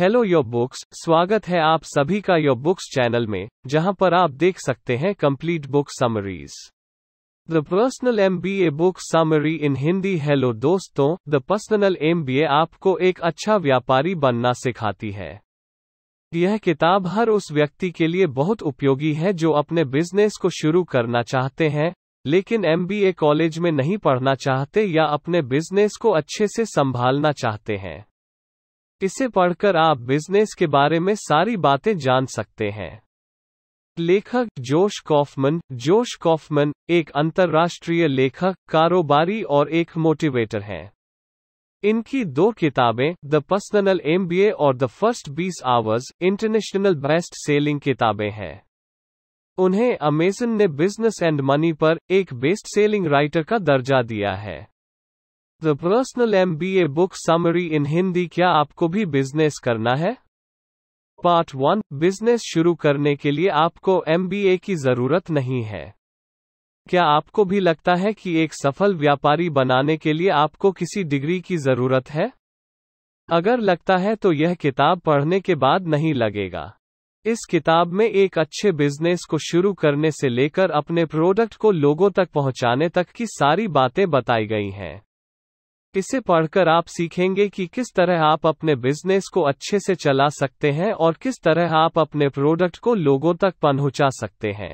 Hello your books स्वागत है आप सभी का योर बुक्स चैनल में जहां पर आप देख सकते हैं complete book summaries the personal M B A book summary in Hindi hello दोस्तों the personal M B A आपको एक अच्छा व्यापारी बनना सिखाती है यह किताब हर उस व्यक्ति के लिए बहुत उपयोगी है जो अपने बिजनेस को शुरू करना चाहते हैं लेकिन एम बी ए कॉलेज में नहीं पढ़ना चाहते या अपने बिजनेस को अच्छे से संभालना चाहते हैं इसे पढ़कर आप बिजनेस के बारे में सारी बातें जान सकते हैं लेखक जोश कॉफमन जोश कॉफमन एक अंतर्राष्ट्रीय लेखक कारोबारी और एक मोटिवेटर हैं इनकी दो किताबें द पर्सनल एमबीए और द फर्स्ट बीस आवर्स इंटरनेशनल बेस्ट सेलिंग किताबें हैं उन्हें अमेजन ने बिजनेस एंड मनी पर एक बेस्ट सेलिंग राइटर का दर्जा दिया है the personal M B A book summary in Hindi क्या आपको भी बिजनेस करना है पार्ट वन बिजनेस शुरू करने के लिए आपको एम बी ए की जरूरत नहीं है क्या आपको भी लगता है कि एक सफल व्यापारी बनाने के लिए आपको किसी डिग्री की जरूरत है अगर लगता है तो यह किताब पढ़ने के बाद नहीं लगेगा इस किताब में एक अच्छे बिजनेस को शुरू करने से लेकर अपने प्रोडक्ट को लोगों तक पहुंचाने तक की सारी बातें बताई गई हैं इसे पढ़कर आप सीखेंगे कि किस तरह आप अपने बिजनेस को अच्छे से चला सकते हैं और किस तरह आप अपने प्रोडक्ट को लोगों तक पहुंचा सकते हैं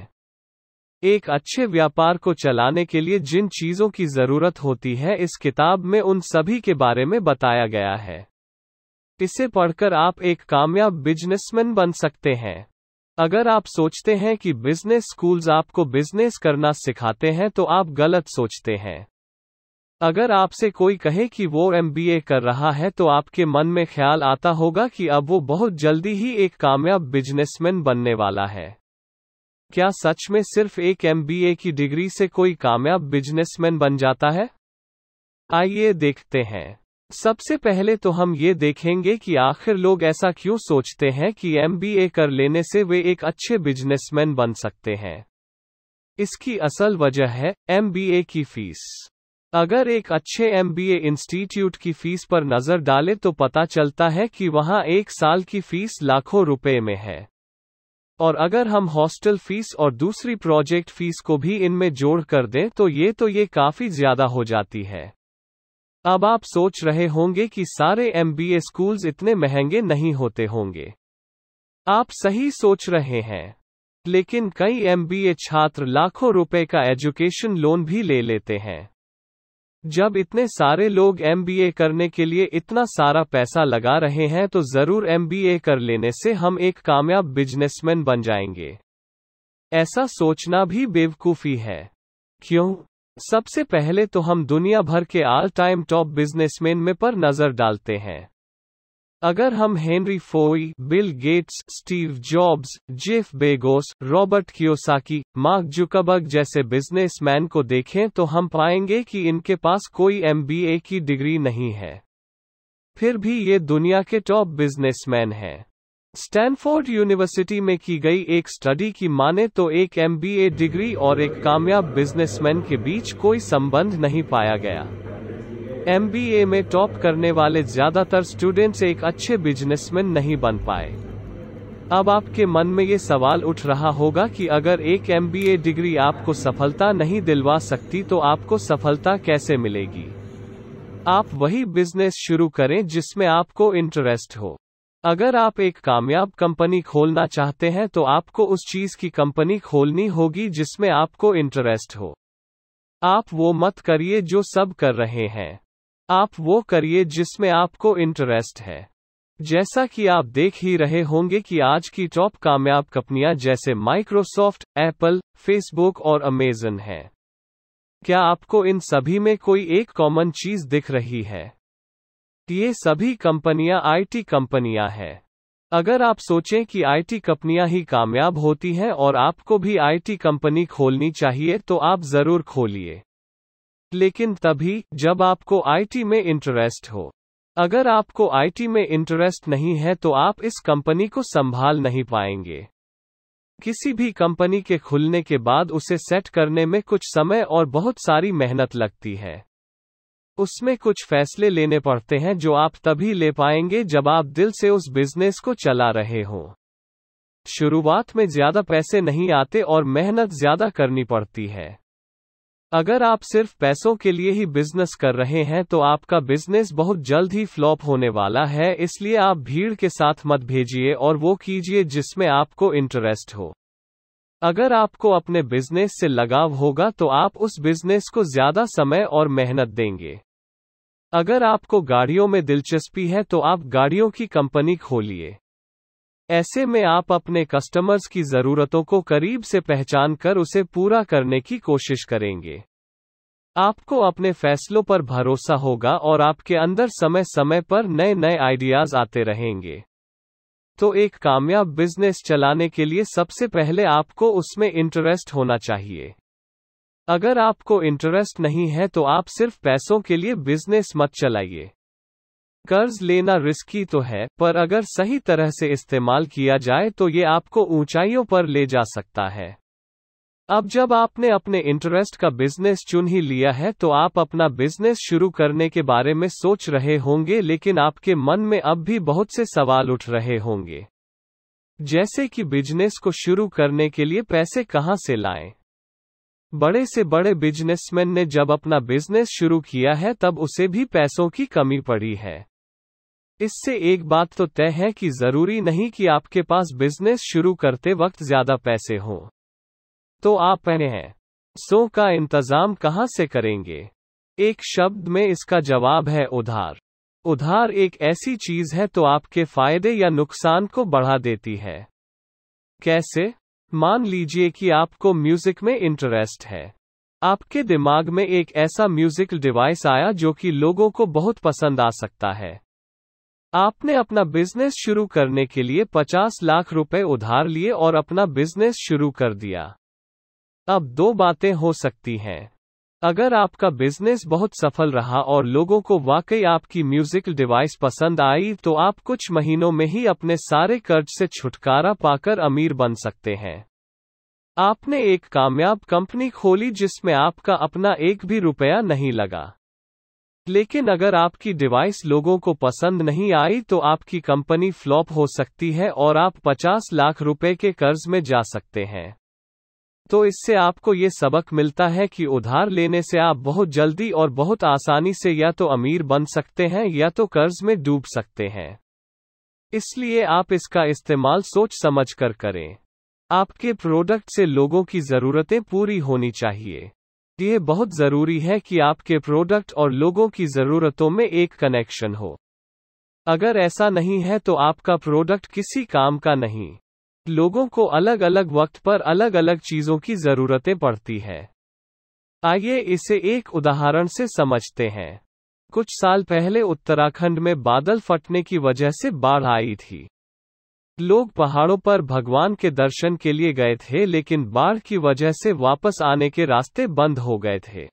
एक अच्छे व्यापार को चलाने के लिए जिन चीजों की जरूरत होती है इस किताब में उन सभी के बारे में बताया गया है इसे पढ़कर आप एक कामयाब बिजनेसमैन बन सकते हैं अगर आप सोचते हैं कि बिजनेस स्कूल्स आपको बिजनेस करना सिखाते हैं तो आप गलत सोचते हैं अगर आपसे कोई कहे कि वो एम कर रहा है तो आपके मन में ख्याल आता होगा कि अब वो बहुत जल्दी ही एक कामयाब बिजनेसमैन बनने वाला है क्या सच में सिर्फ एक एम की डिग्री से कोई कामयाब बिजनेसमैन बन जाता है आइए देखते हैं सबसे पहले तो हम ये देखेंगे कि आखिर लोग ऐसा क्यों सोचते हैं कि एम कर लेने से वे एक अच्छे बिजनेसमैन बन सकते हैं इसकी असल वजह है एम की फीस अगर एक अच्छे एम इंस्टीट्यूट की फीस पर नजर डाले तो पता चलता है कि वहाँ एक साल की फीस लाखों रुपए में है और अगर हम हॉस्टल फीस और दूसरी प्रोजेक्ट फीस को भी इनमें जोड़ कर दें तो ये तो ये काफी ज्यादा हो जाती है अब आप सोच रहे होंगे कि सारे एम बी स्कूल्स इतने महंगे नहीं होते होंगे आप सही सोच रहे हैं लेकिन कई एम छात्र लाखों रुपए का एजुकेशन लोन भी ले लेते हैं जब इतने सारे लोग एम करने के लिए इतना सारा पैसा लगा रहे हैं तो जरूर एम कर लेने से हम एक कामयाब बिजनेसमैन बन जाएंगे ऐसा सोचना भी बेवकूफ़ी है क्यों सबसे पहले तो हम दुनिया भर के ऑल टाइम टॉप बिजनेसमैन में पर नजर डालते हैं अगर हम हेनरी फोई Bill Gates Steve Jobs Jeff Bezos Robert Kiyosaki Mark Zuckerberg जैसे बिजनेसमैन को देखें तो हम पाएंगे कि इनके पास कोई एमबीए की डिग्री नहीं है फिर भी ये दुनिया के टॉप बिजनेसमैन हैं स्टैनफोर्ड यूनिवर्सिटी में की गई एक स्टडी की माने तो एक एमबीए डिग्री और एक कामयाब बिजनेसमैन के बीच कोई संबंध नहीं पाया गया एम में टॉप करने वाले ज्यादातर स्टूडेंट्स एक अच्छे बिजनेसमैन नहीं बन पाए अब आपके मन में ये सवाल उठ रहा होगा कि अगर एक एम डिग्री आपको सफलता नहीं दिलवा सकती तो आपको सफलता कैसे मिलेगी आप वही बिजनेस शुरू करें जिसमें आपको इंटरेस्ट हो अगर आप एक कामयाब कंपनी खोलना चाहते हैं तो आपको उस चीज की कंपनी खोलनी होगी जिसमें आपको इंटरेस्ट हो आप वो मत करिए जो सब कर रहे हैं आप वो करिए जिसमें आपको इंटरेस्ट है जैसा कि आप देख ही रहे होंगे कि आज की टॉप कामयाब कंपनियां जैसे माइक्रोसॉफ्ट एप्पल फेसबुक और अमेजन हैं क्या आपको इन सभी में कोई एक कॉमन चीज दिख रही है ये सभी कंपनियां आईटी कंपनियां हैं अगर आप सोचें कि आईटी कंपनियां ही कामयाब होती हैं और आपको भी आईटी कंपनी खोलनी चाहिए तो आप जरूर खोलिए लेकिन तभी जब आपको आईटी में इंटरेस्ट हो अगर आपको आईटी में इंटरेस्ट नहीं है तो आप इस कंपनी को संभाल नहीं पाएंगे किसी भी कंपनी के खुलने के बाद उसे सेट करने में कुछ समय और बहुत सारी मेहनत लगती है उसमें कुछ फैसले लेने पड़ते हैं जो आप तभी ले पाएंगे जब आप दिल से उस बिजनेस को चला रहे हो शुरुआत में ज्यादा पैसे नहीं आते और मेहनत ज्यादा करनी पड़ती है अगर आप सिर्फ पैसों के लिए ही बिजनेस कर रहे हैं तो आपका बिजनेस बहुत जल्द ही फ्लॉप होने वाला है इसलिए आप भीड़ के साथ मत भेजिए और वो कीजिए जिसमें आपको इंटरेस्ट हो अगर आपको अपने बिजनेस से लगाव होगा तो आप उस बिजनेस को ज्यादा समय और मेहनत देंगे अगर आपको गाड़ियों में दिलचस्पी है तो आप गाड़ियों की कंपनी खोलिए ऐसे में आप अपने कस्टमर्स की जरूरतों को करीब से पहचान कर उसे पूरा करने की कोशिश करेंगे आपको अपने फैसलों पर भरोसा होगा और आपके अंदर समय समय पर नए नए आइडियाज आते रहेंगे तो एक कामयाब बिजनेस चलाने के लिए सबसे पहले आपको उसमें इंटरेस्ट होना चाहिए अगर आपको इंटरेस्ट नहीं है तो आप सिर्फ पैसों के लिए बिजनेस मत चलाइए कर्ज लेना रिस्की तो है पर अगर सही तरह से इस्तेमाल किया जाए तो ये आपको ऊंचाइयों पर ले जा सकता है अब जब आपने अपने इंटरेस्ट का बिजनेस चुन ही लिया है तो आप अपना बिजनेस शुरू करने के बारे में सोच रहे होंगे लेकिन आपके मन में अब भी बहुत से सवाल उठ रहे होंगे जैसे कि बिजनेस को शुरू करने के लिए पैसे कहाँ से लाएं? बड़े से बड़े बिजनेसमैन ने जब अपना बिजनेस शुरू किया है तब उसे भी पैसों की कमी पड़ी है इससे एक बात तो तय है कि जरूरी नहीं कि आपके पास बिजनेस शुरू करते वक्त ज्यादा पैसे हों तो आप हैं सो का इंतजाम कहाँ से करेंगे एक शब्द में इसका जवाब है उधार उधार एक ऐसी चीज है तो आपके फायदे या नुकसान को बढ़ा देती है कैसे मान लीजिए कि आपको म्यूजिक में इंटरेस्ट है आपके दिमाग में एक ऐसा म्यूजिकल डिवाइस आया जो कि लोगों को बहुत पसंद आ सकता है आपने अपना बिजनेस शुरू करने के लिए 50 लाख रुपए उधार लिए और अपना बिजनेस शुरू कर दिया अब दो बातें हो सकती हैं अगर आपका बिजनेस बहुत सफल रहा और लोगों को वाकई आपकी म्यूजिकल डिवाइस पसंद आई तो आप कुछ महीनों में ही अपने सारे कर्ज से छुटकारा पाकर अमीर बन सकते हैं आपने एक कामयाब कंपनी खोली जिसमें आपका अपना एक भी रुपया नहीं लगा लेकिन अगर आपकी डिवाइस लोगों को पसंद नहीं आई तो आपकी कंपनी फ्लॉप हो सकती है और आप 50 लाख रुपए के कर्ज में जा सकते हैं तो इससे आपको ये सबक मिलता है कि उधार लेने से आप बहुत जल्दी और बहुत आसानी से या तो अमीर बन सकते हैं या तो कर्ज में डूब सकते हैं इसलिए आप इसका इस्तेमाल सोच समझ कर करें आपके प्रोडक्ट से लोगों की ज़रूरतें पूरी होनी चाहिए ये बहुत जरूरी है कि आपके प्रोडक्ट और लोगों की जरूरतों में एक कनेक्शन हो अगर ऐसा नहीं है तो आपका प्रोडक्ट किसी काम का नहीं लोगों को अलग अलग वक्त पर अलग अलग चीजों की जरूरतें पड़ती है आइए इसे एक उदाहरण से समझते हैं कुछ साल पहले उत्तराखंड में बादल फटने की वजह से बाढ़ आई थी लोग पहाड़ों पर भगवान के दर्शन के लिए गए थे लेकिन बाढ़ की वजह से वापस आने के रास्ते बंद हो गए थे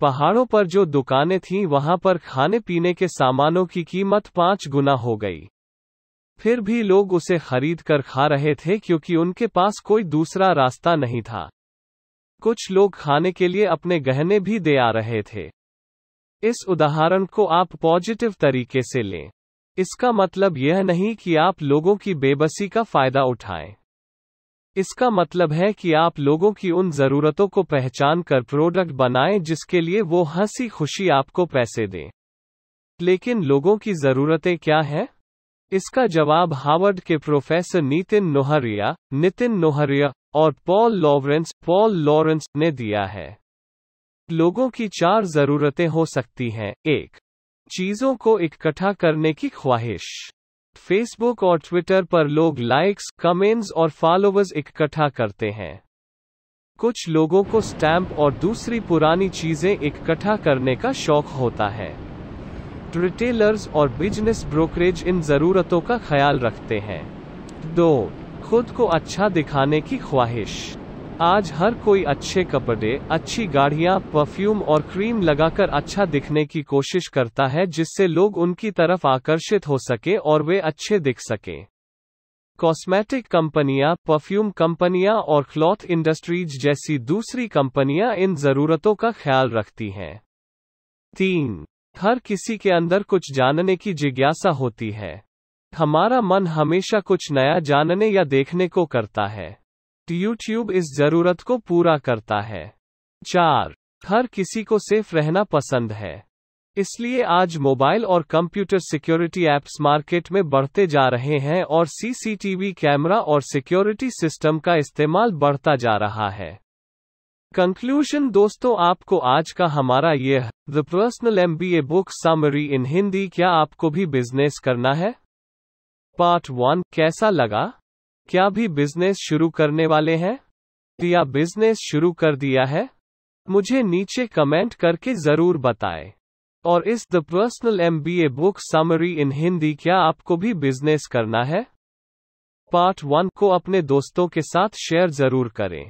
पहाड़ों पर जो दुकानें थीं वहां पर खाने पीने के सामानों की कीमत पांच गुना हो गई फिर भी लोग उसे खरीद कर खा रहे थे क्योंकि उनके पास कोई दूसरा रास्ता नहीं था कुछ लोग खाने के लिए अपने गहने भी दे आ रहे थे इस उदाहरण को आप पॉजिटिव तरीके से लें इसका मतलब यह नहीं कि आप लोगों की बेबसी का फायदा उठाएं। इसका मतलब है कि आप लोगों की उन जरूरतों को पहचान कर प्रोडक्ट बनाएं जिसके लिए वो हंसी खुशी आपको पैसे दें लेकिन लोगों की जरूरतें क्या हैं इसका जवाब हार्वर्ड के प्रोफेसर नितिन नोहरिया नितिन नोहरिया और पॉल लॉरेंस पॉल लॉरेंस ने दिया है लोगों की चार जरूरतें हो सकती हैं एक चीजों को इकट्ठा करने की ख्वाहिश फेसबुक और ट्विटर पर लोग लाइक्स कमेंट्स और फॉलोवर्स इकट्ठा करते हैं कुछ लोगों को स्टैंप और दूसरी पुरानी चीजें इकट्ठा करने का शौक होता है रिटेलर्स और बिजनेस ब्रोकरेज इन जरूरतों का ख्याल रखते हैं दो खुद को अच्छा दिखाने की ख्वाहिश आज हर कोई अच्छे कपड़े अच्छी गाड़ियाँ परफ्यूम और क्रीम लगाकर अच्छा दिखने की कोशिश करता है जिससे लोग उनकी तरफ आकर्षित हो सके और वे अच्छे दिख सकें कॉस्मेटिक कंपनियां परफ्यूम कंपनियां और क्लॉथ इंडस्ट्रीज जैसी दूसरी कंपनियां इन जरूरतों का ख्याल रखती हैं तीन हर किसी के अंदर कुछ जानने की जिज्ञासा होती है हमारा मन हमेशा कुछ नया जानने या देखने को करता है YouTube इस जरूरत को पूरा करता है चार हर किसी को सेफ रहना पसंद है इसलिए आज मोबाइल और कंप्यूटर सिक्योरिटी एप्स मार्केट में बढ़ते जा रहे हैं और सीसीटीवी कैमरा और सिक्योरिटी सिस्टम का इस्तेमाल बढ़ता जा रहा है कंक्लूजन दोस्तों आपको आज का हमारा यह the personal M B A book summary in Hindi क्या आपको भी बिजनेस करना है पार्ट वन कैसा लगा क्या भी बिजनेस शुरू करने वाले हैं या बिजनेस शुरू कर दिया है मुझे नीचे कमेंट करके जरूर बताएं और इस the personal M B A book summary in Hindi क्या आपको भी बिजनेस करना है पार्ट वन को अपने दोस्तों के साथ शेयर जरूर करें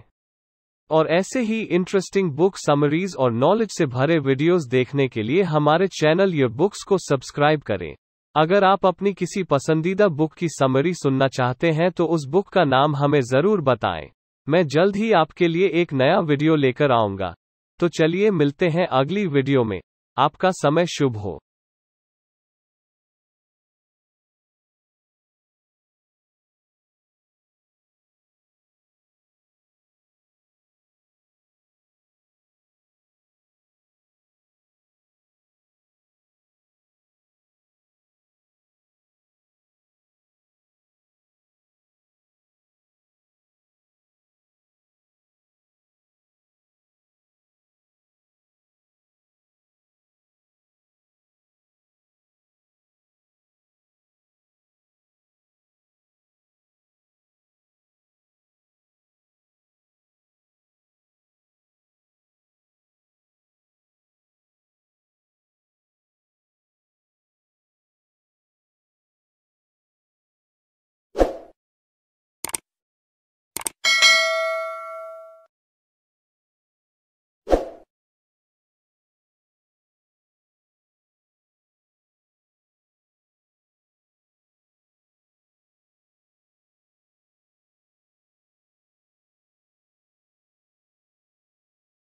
और ऐसे ही इंटरेस्टिंग बुक समरीज और नॉलेज से भरे वीडियोस देखने के लिए हमारे चैनल योर बुक्स को सब्सक्राइब करें अगर आप अपनी किसी पसंदीदा बुक की समरी सुनना चाहते हैं तो उस बुक का नाम हमें जरूर बताएं मैं जल्द ही आपके लिए एक नया वीडियो लेकर आऊंगा तो चलिए मिलते हैं अगली वीडियो में आपका समय शुभ हो